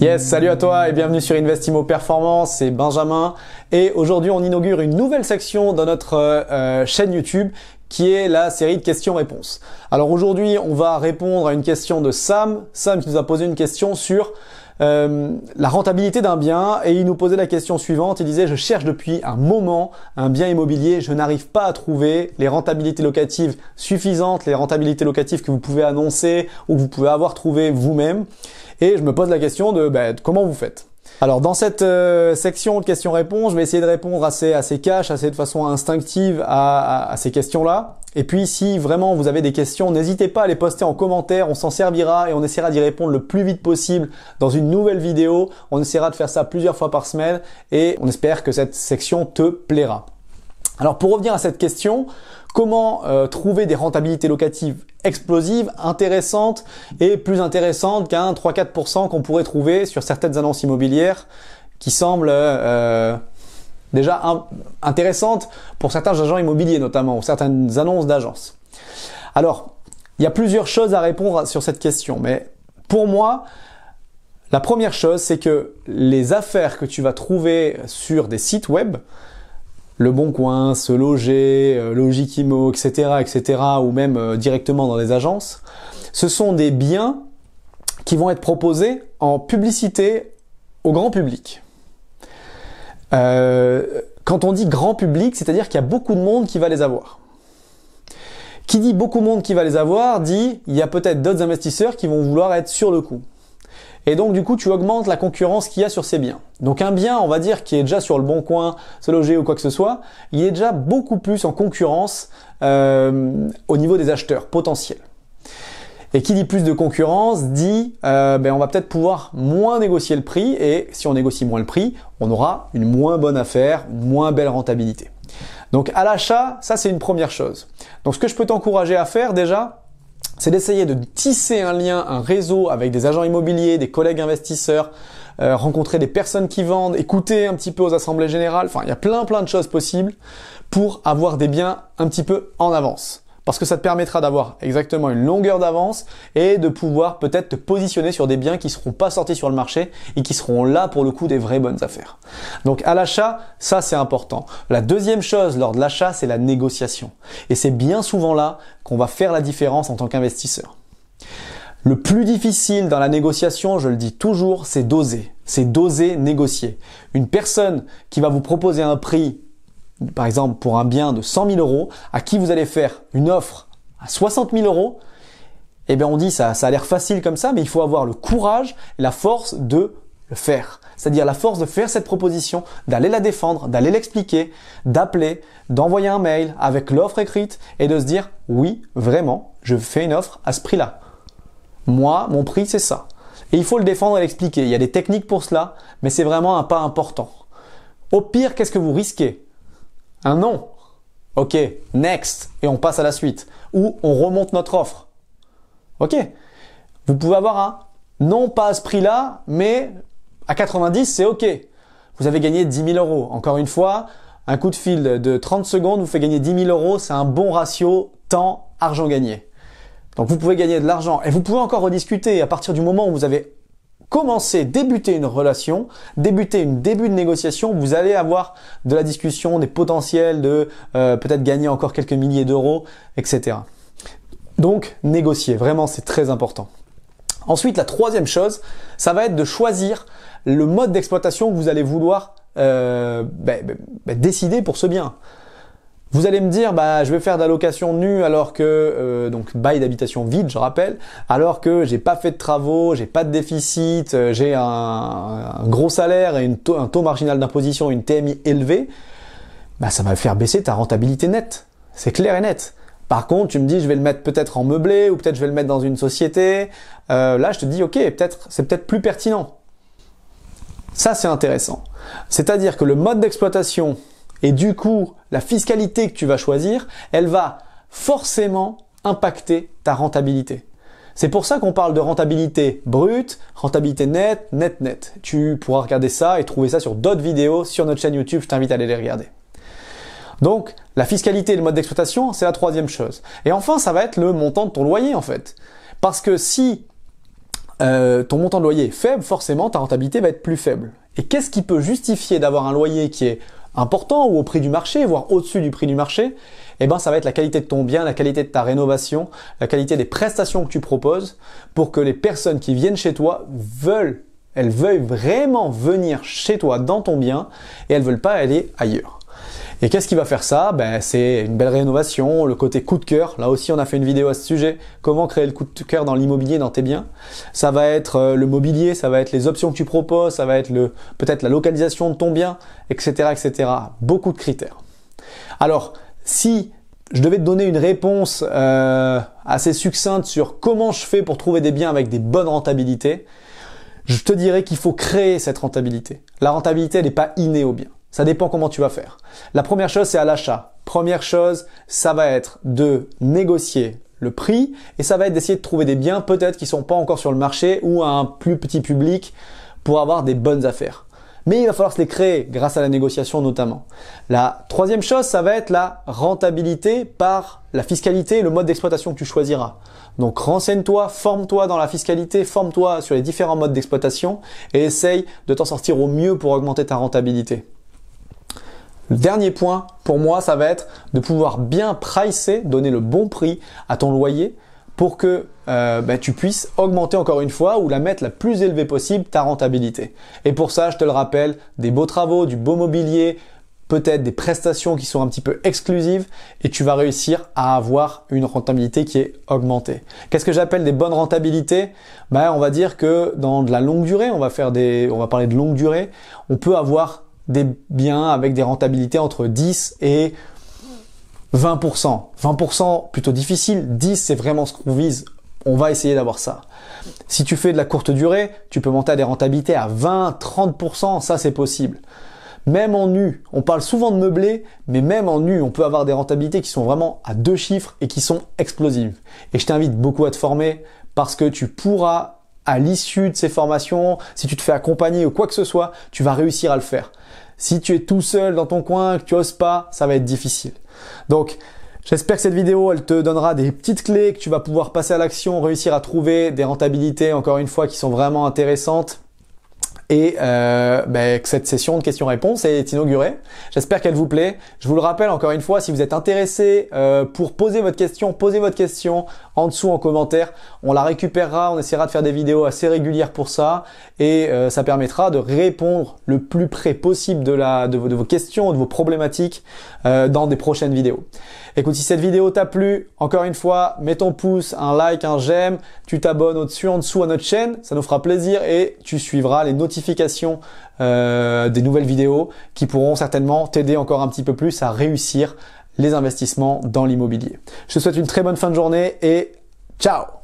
Yes, salut à toi et bienvenue sur Investimo Performance, c'est Benjamin et aujourd'hui on inaugure une nouvelle section dans notre euh, euh, chaîne YouTube qui est la série de questions-réponses. Alors aujourd'hui, on va répondre à une question de Sam. Sam qui nous a posé une question sur euh, la rentabilité d'un bien et il nous posait la question suivante. Il disait, je cherche depuis un moment un bien immobilier, je n'arrive pas à trouver les rentabilités locatives suffisantes, les rentabilités locatives que vous pouvez annoncer ou que vous pouvez avoir trouvées vous-même. Et je me pose la question de ben, comment vous faites alors dans cette euh, section de questions-réponses, je vais essayer de répondre assez assez cash, assez de façon instinctive à, ces questions-là. Et puis si vraiment vous avez des questions, n'hésitez pas à les poster en commentaire, on s'en servira et on essaiera d'y répondre le plus vite possible dans une nouvelle vidéo. On essaiera de faire ça plusieurs fois par semaine et on espère que cette section te plaira. Alors pour revenir à cette question, comment euh, trouver des rentabilités locatives explosive, intéressante et plus intéressante qu'un 3-4% qu'on pourrait trouver sur certaines annonces immobilières qui semblent euh, déjà intéressantes pour certains agents immobiliers notamment ou certaines annonces d'agences. Alors, il y a plusieurs choses à répondre sur cette question, mais pour moi, la première chose, c'est que les affaires que tu vas trouver sur des sites web, le Bon Coin, Se Loger, euh, Logikimo, etc., etc., ou même euh, directement dans les agences, ce sont des biens qui vont être proposés en publicité au grand public. Euh, quand on dit grand public, c'est-à-dire qu'il y a beaucoup de monde qui va les avoir. Qui dit beaucoup de monde qui va les avoir dit il y a peut-être d'autres investisseurs qui vont vouloir être sur le coup. Et donc du coup, tu augmentes la concurrence qu'il y a sur ces biens. Donc un bien, on va dire, qui est déjà sur le bon coin, se loger ou quoi que ce soit, il est déjà beaucoup plus en concurrence euh, au niveau des acheteurs potentiels. Et qui dit plus de concurrence dit euh, ben, on va peut-être pouvoir moins négocier le prix et si on négocie moins le prix, on aura une moins bonne affaire, moins belle rentabilité. Donc à l'achat, ça c'est une première chose. Donc ce que je peux t'encourager à faire déjà, c'est d'essayer de tisser un lien, un réseau avec des agents immobiliers, des collègues investisseurs, euh, rencontrer des personnes qui vendent, écouter un petit peu aux assemblées générales, enfin il y a plein plein de choses possibles pour avoir des biens un petit peu en avance parce que ça te permettra d'avoir exactement une longueur d'avance et de pouvoir peut-être te positionner sur des biens qui ne seront pas sortis sur le marché et qui seront là pour le coup des vraies bonnes affaires. Donc à l'achat, ça c'est important. La deuxième chose lors de l'achat, c'est la négociation. Et c'est bien souvent là qu'on va faire la différence en tant qu'investisseur. Le plus difficile dans la négociation, je le dis toujours, c'est d'oser. C'est d'oser négocier. Une personne qui va vous proposer un prix par exemple pour un bien de 100 000 euros, à qui vous allez faire une offre à 60 000 euros, eh bien on dit ça, ça a l'air facile comme ça, mais il faut avoir le courage, la force de le faire. C'est-à-dire la force de faire cette proposition, d'aller la défendre, d'aller l'expliquer, d'appeler, d'envoyer un mail avec l'offre écrite et de se dire oui, vraiment, je fais une offre à ce prix-là. Moi, mon prix, c'est ça. Et il faut le défendre et l'expliquer. Il y a des techniques pour cela, mais c'est vraiment un pas important. Au pire, qu'est-ce que vous risquez un non. Ok, next, et on passe à la suite. Ou on remonte notre offre. Ok. Vous pouvez avoir un non pas à ce prix-là, mais à 90, c'est ok. Vous avez gagné 10 000 euros. Encore une fois, un coup de fil de 30 secondes vous fait gagner 10 000 euros. C'est un bon ratio temps-argent gagné. Donc vous pouvez gagner de l'argent et vous pouvez encore rediscuter à partir du moment où vous avez commencer, débuter une relation, débuter une début de négociation, vous allez avoir de la discussion, des potentiels de euh, peut-être gagner encore quelques milliers d'euros, etc. Donc négocier, vraiment c'est très important. Ensuite, la troisième chose, ça va être de choisir le mode d'exploitation que vous allez vouloir euh, ben, ben, ben, décider pour ce bien. Vous allez me dire, bah, je vais faire de nue alors que, euh, donc bail d'habitation vide, je rappelle, alors que j'ai pas fait de travaux, j'ai pas de déficit, euh, j'ai un, gros salaire et une un taux marginal d'imposition, une TMI élevée, bah, ça va faire baisser ta rentabilité nette. C'est clair et net. Par contre, tu me dis, je vais le mettre peut-être en meublé ou peut-être je vais le mettre dans une société. Euh, là, je te dis, ok, peut-être, c'est peut-être plus pertinent. Ça, c'est intéressant. C'est-à-dire que le mode d'exploitation et du coup, la fiscalité que tu vas choisir, elle va forcément impacter ta rentabilité. C'est pour ça qu'on parle de rentabilité brute, rentabilité nette, net net. Tu pourras regarder ça et trouver ça sur d'autres vidéos sur notre chaîne YouTube. Je t'invite à aller les regarder. Donc, la fiscalité et le mode d'exploitation, c'est la troisième chose. Et enfin, ça va être le montant de ton loyer, en fait. Parce que si euh, ton montant de loyer est faible, forcément, ta rentabilité va être plus faible. Et qu'est-ce qui peut justifier d'avoir un loyer qui est important ou au prix du marché, voire au-dessus du prix du marché, eh ben ça va être la qualité de ton bien, la qualité de ta rénovation, la qualité des prestations que tu proposes pour que les personnes qui viennent chez toi veulent, elles veuillent vraiment venir chez toi dans ton bien et elles veulent pas aller ailleurs. Et qu'est-ce qui va faire ça ben, C'est une belle rénovation, le côté coup de cœur. Là aussi, on a fait une vidéo à ce sujet. Comment créer le coup de cœur dans l'immobilier, dans tes biens Ça va être euh, le mobilier, ça va être les options que tu proposes, ça va être le peut-être la localisation de ton bien, etc., etc. Beaucoup de critères. Alors, si je devais te donner une réponse euh, assez succincte sur comment je fais pour trouver des biens avec des bonnes rentabilités, je te dirais qu'il faut créer cette rentabilité. La rentabilité, elle n'est pas innée au bien. Ça dépend comment tu vas faire. La première chose, c'est à l'achat. Première chose, ça va être de négocier le prix et ça va être d'essayer de trouver des biens peut-être qui sont pas encore sur le marché ou à un plus petit public pour avoir des bonnes affaires. Mais il va falloir se les créer grâce à la négociation notamment. La troisième chose, ça va être la rentabilité par la fiscalité et le mode d'exploitation que tu choisiras. Donc renseigne-toi, forme-toi dans la fiscalité, forme-toi sur les différents modes d'exploitation et essaye de t'en sortir au mieux pour augmenter ta rentabilité. Le dernier point pour moi, ça va être de pouvoir bien pricer, donner le bon prix à ton loyer pour que euh, ben, tu puisses augmenter encore une fois ou la mettre la plus élevée possible ta rentabilité. Et pour ça, je te le rappelle, des beaux travaux, du beau mobilier, peut-être des prestations qui sont un petit peu exclusives et tu vas réussir à avoir une rentabilité qui est augmentée. Qu'est-ce que j'appelle des bonnes rentabilités ben, On va dire que dans de la longue durée, on va, faire des, on va parler de longue durée, on peut avoir des biens avec des rentabilités entre 10 et 20%. 20% plutôt difficile, 10 c'est vraiment ce qu'on vise. On va essayer d'avoir ça. Si tu fais de la courte durée, tu peux monter à des rentabilités à 20, 30%, ça c'est possible. Même en nu, on parle souvent de meublé, mais même en nu, on peut avoir des rentabilités qui sont vraiment à deux chiffres et qui sont explosives. Et je t'invite beaucoup à te former parce que tu pourras à l'issue de ces formations, si tu te fais accompagner ou quoi que ce soit, tu vas réussir à le faire. Si tu es tout seul dans ton coin, que tu oses pas, ça va être difficile. Donc, J'espère que cette vidéo, elle te donnera des petites clés que tu vas pouvoir passer à l'action, réussir à trouver des rentabilités, encore une fois, qui sont vraiment intéressantes et euh, ben, cette session de questions-réponses est inaugurée. J'espère qu'elle vous plaît. Je vous le rappelle encore une fois, si vous êtes intéressé euh, pour poser votre question, posez votre question en dessous en commentaire. On la récupérera, on essaiera de faire des vidéos assez régulières pour ça et euh, ça permettra de répondre le plus près possible de, vos, de vos questions, de vos problématiques dans des prochaines vidéos. Écoute, si cette vidéo t'a plu, encore une fois, mets ton pouce, un like, un j'aime, tu t'abonnes au-dessus, en dessous à notre chaîne, ça nous fera plaisir et tu suivras les notifications notification euh, des nouvelles vidéos qui pourront certainement t'aider encore un petit peu plus à réussir les investissements dans l'immobilier. Je te souhaite une très bonne fin de journée et ciao